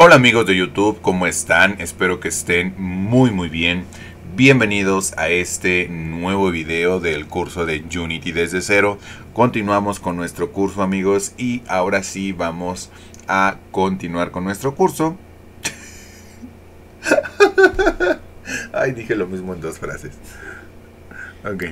Hola amigos de YouTube, ¿cómo están? Espero que estén muy muy bien. Bienvenidos a este nuevo video del curso de Unity desde cero. Continuamos con nuestro curso amigos y ahora sí vamos a continuar con nuestro curso. Ay, dije lo mismo en dos frases. Ok.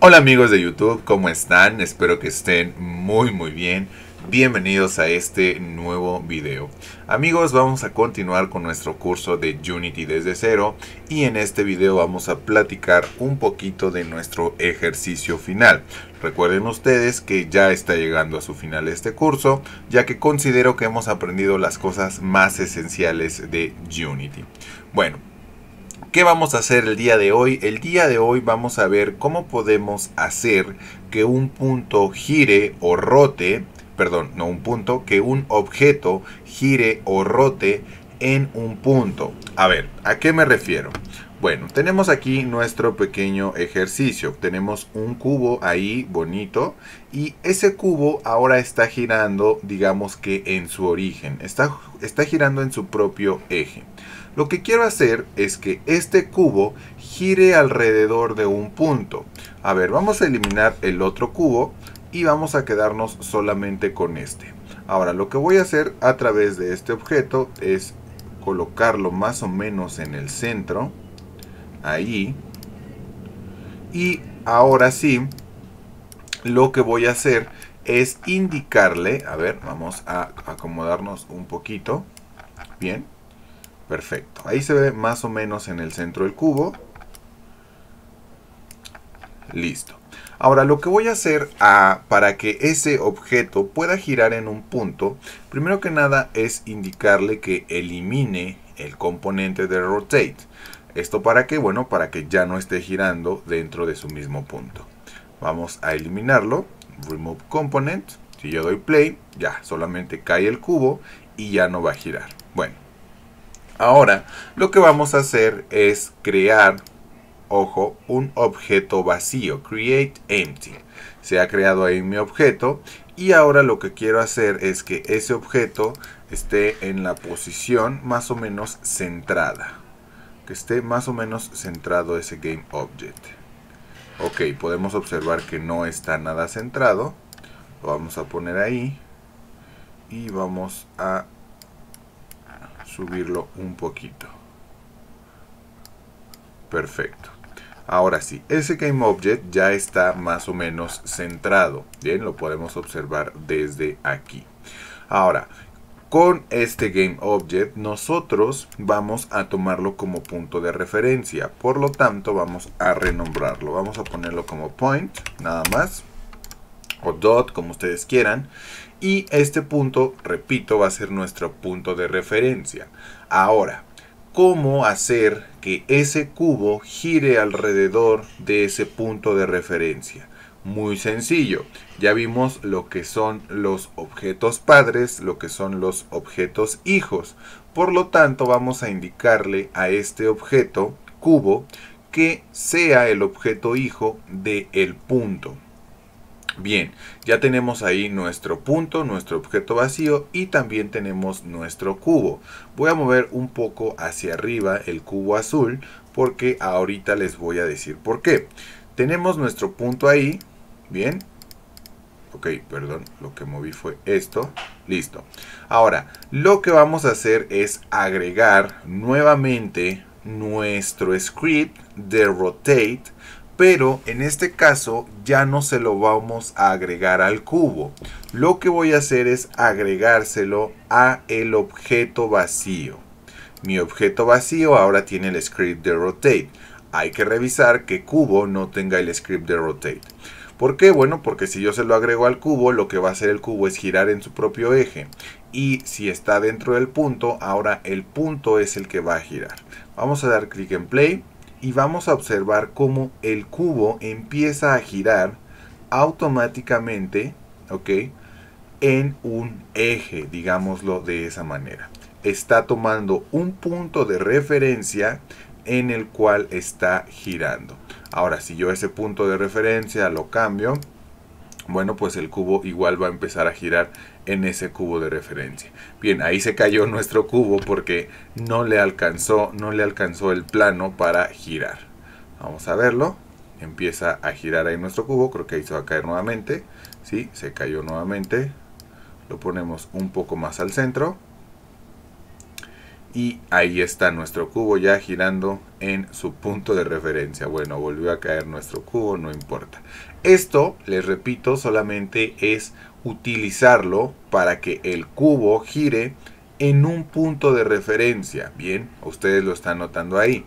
Hola amigos de YouTube, ¿cómo están? Espero que estén muy muy bien. Bienvenidos a este nuevo video. Amigos, vamos a continuar con nuestro curso de Unity desde cero y en este video vamos a platicar un poquito de nuestro ejercicio final. Recuerden ustedes que ya está llegando a su final este curso, ya que considero que hemos aprendido las cosas más esenciales de Unity. Bueno, ¿Qué vamos a hacer el día de hoy? El día de hoy vamos a ver cómo podemos hacer que un punto gire o rote perdón, no un punto, que un objeto gire o rote en un punto. A ver, ¿a qué me refiero? Bueno, tenemos aquí nuestro pequeño ejercicio. Tenemos un cubo ahí bonito y ese cubo ahora está girando, digamos que en su origen, está, está girando en su propio eje. Lo que quiero hacer es que este cubo gire alrededor de un punto. A ver, vamos a eliminar el otro cubo y vamos a quedarnos solamente con este. Ahora lo que voy a hacer a través de este objeto es colocarlo más o menos en el centro. Ahí. Y ahora sí, lo que voy a hacer es indicarle, a ver, vamos a acomodarnos un poquito. Bien, perfecto. Ahí se ve más o menos en el centro del cubo. Listo. Ahora lo que voy a hacer ah, para que ese objeto pueda girar en un punto, primero que nada es indicarle que elimine el componente de rotate. ¿Esto para qué? Bueno, para que ya no esté girando dentro de su mismo punto. Vamos a eliminarlo, remove component, si yo doy play, ya solamente cae el cubo y ya no va a girar. Bueno, ahora lo que vamos a hacer es crear ojo, un objeto vacío, create empty. Se ha creado ahí mi objeto y ahora lo que quiero hacer es que ese objeto esté en la posición más o menos centrada. Que esté más o menos centrado ese game object. Ok, podemos observar que no está nada centrado. Lo vamos a poner ahí. Y vamos a subirlo un poquito. Perfecto. Ahora sí, ese GameObject ya está más o menos centrado. Bien, lo podemos observar desde aquí. Ahora, con este GameObject nosotros vamos a tomarlo como punto de referencia. Por lo tanto, vamos a renombrarlo. Vamos a ponerlo como point, nada más. O dot, como ustedes quieran. Y este punto, repito, va a ser nuestro punto de referencia. Ahora, cómo hacer que ese cubo gire alrededor de ese punto de referencia. Muy sencillo, ya vimos lo que son los objetos padres, lo que son los objetos hijos. Por lo tanto, vamos a indicarle a este objeto, cubo, que sea el objeto hijo del el punto. Bien, ya tenemos ahí nuestro punto, nuestro objeto vacío y también tenemos nuestro cubo. Voy a mover un poco hacia arriba el cubo azul porque ahorita les voy a decir por qué. Tenemos nuestro punto ahí, bien. Ok, perdón, lo que moví fue esto. Listo. Ahora, lo que vamos a hacer es agregar nuevamente nuestro script de rotate pero en este caso ya no se lo vamos a agregar al cubo. Lo que voy a hacer es agregárselo a el objeto vacío. Mi objeto vacío ahora tiene el script de rotate. Hay que revisar que cubo no tenga el script de rotate. ¿Por qué? Bueno, porque si yo se lo agrego al cubo, lo que va a hacer el cubo es girar en su propio eje. Y si está dentro del punto, ahora el punto es el que va a girar. Vamos a dar clic en play y vamos a observar cómo el cubo empieza a girar automáticamente, ¿ok? En un eje, digámoslo de esa manera. Está tomando un punto de referencia en el cual está girando. Ahora, si yo ese punto de referencia lo cambio, bueno, pues el cubo igual va a empezar a girar en ese cubo de referencia. Bien, ahí se cayó nuestro cubo porque no le alcanzó, no le alcanzó el plano para girar. Vamos a verlo. Empieza a girar ahí nuestro cubo, creo que ahí se va a caer nuevamente. Sí, se cayó nuevamente. Lo ponemos un poco más al centro. Y ahí está nuestro cubo ya girando en su punto de referencia. Bueno, volvió a caer nuestro cubo, no importa. Esto, les repito, solamente es utilizarlo para que el cubo gire en un punto de referencia. Bien, ustedes lo están notando ahí.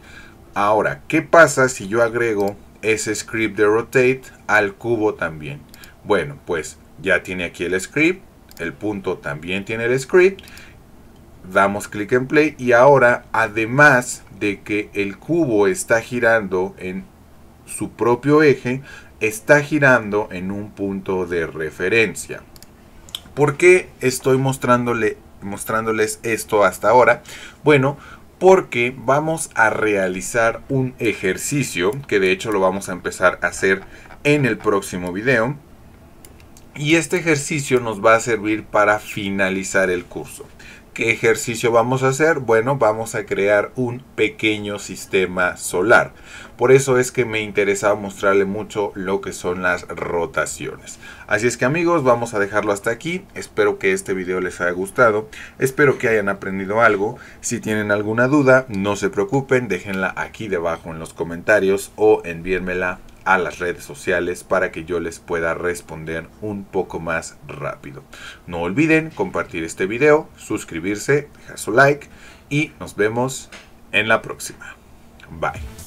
Ahora, ¿qué pasa si yo agrego ese script de rotate al cubo también? Bueno, pues ya tiene aquí el script, el punto también tiene el script damos clic en play y ahora además de que el cubo está girando en su propio eje, está girando en un punto de referencia. ¿Por qué estoy mostrándole, mostrándoles esto hasta ahora? Bueno, porque vamos a realizar un ejercicio que de hecho lo vamos a empezar a hacer en el próximo video. Y este ejercicio nos va a servir para finalizar el curso. ¿Qué ejercicio vamos a hacer? Bueno, vamos a crear un pequeño sistema solar. Por eso es que me interesaba mostrarle mucho lo que son las rotaciones. Así es que amigos, vamos a dejarlo hasta aquí. Espero que este video les haya gustado. Espero que hayan aprendido algo. Si tienen alguna duda, no se preocupen, déjenla aquí debajo en los comentarios o envíenmela a las redes sociales para que yo les pueda responder un poco más rápido. No olviden compartir este video, suscribirse, dejar su like y nos vemos en la próxima. Bye.